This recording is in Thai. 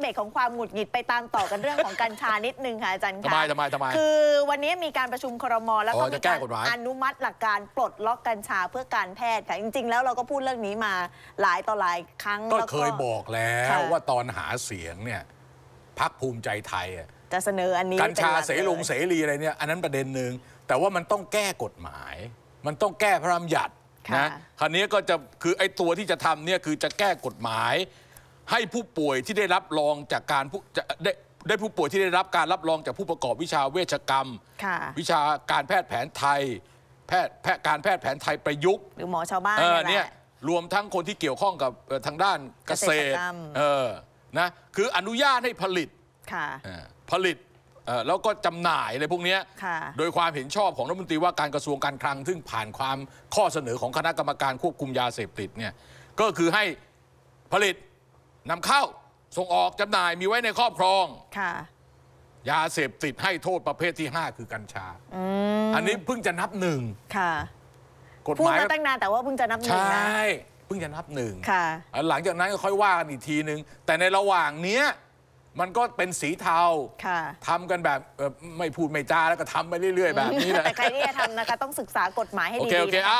เบตกของความหงุดหงิดไปตามต่อกันเรื่องของกัญชานิดนึงค่ะอาจารย์ค่ะ ทำไม ทำไม ทำไม คือวันนี้มีการประชุมครมแล้วก็มีการอนุมัติหลักการปลดล็อกกัญชาเพื่อการแพทย์ค่ะจริง ๆ แล้วเราก็พูดเรื่องนี้มาหลายต่อหลายครั้งก็เคยบอกแล้วว่าตอนหาเสียงเนี่ยพักภูมิใจไทยจะเสนออันนี้กัญชาเสรีลงเสรีอะไรเนี่ยอันนั้นประเด็นหนึ่งแต่ว่ามันต้องแก้กฎหมาย มันต้องแก้พระรามัญัตินะคราวนี้ก็จะคือไอ้ตัวที่จะทำเนี่ยคือจะแก้กฎหมายให้ผู้ป่วยที่ได้รับรองจากการผู้ได้ได้ผู้ป่วยที่ได้รับการรับรองจากผู้ประกอบวิชาเวชกรรม วิชาการแพทย์แผนไทยแพทย์แพทย์การแพทย์แผนไทยประยุกต์หรือหมอชาวบ้านเออเนี่ยรวมทั้งคนที่เกี่ยวข้องกับทางด้านเกษตรเออนะคืออนุญาตให้ผลิตค่ะผลิตแล้วก็จำหน่ายอะไรพวกนี้ โดยความเห็นชอบของรัฐมนตรีว่าการกระทรวงการคลังซึ่งผ่านความข้อเสนอของคณะกรรมการควบคุมยาเสพติดเนี่ยก็คือให้ผลิตนำเข้าส่งออกจำหน่ายมีไว้ในครอบครองค่ะยาเสพติดให้โทษประเภทที่ 5 คือกัญชาอันนี้เพิ่งจะนับหนึ่งค่ะกฎหมายมตั้งนานแต่ว่าเพิ่งจะนับหนึ่งใช่ เพิ่งจะนับหนึ่งค่ะ หลังจากนั้นก็ค่อยว่ากัน อีกทีหนึ่งแต่ในระหว่างเนี้ยมันก็เป็นสีเทาทำกันแบบไม่พูดไม่จาแล้วก็ทำไปเรื่อย ๆ แบบนี้แหละแต่ใครที่จะทำนะคะต้องศึกษากฎหมายให้ดีโอเคโอเคอ่า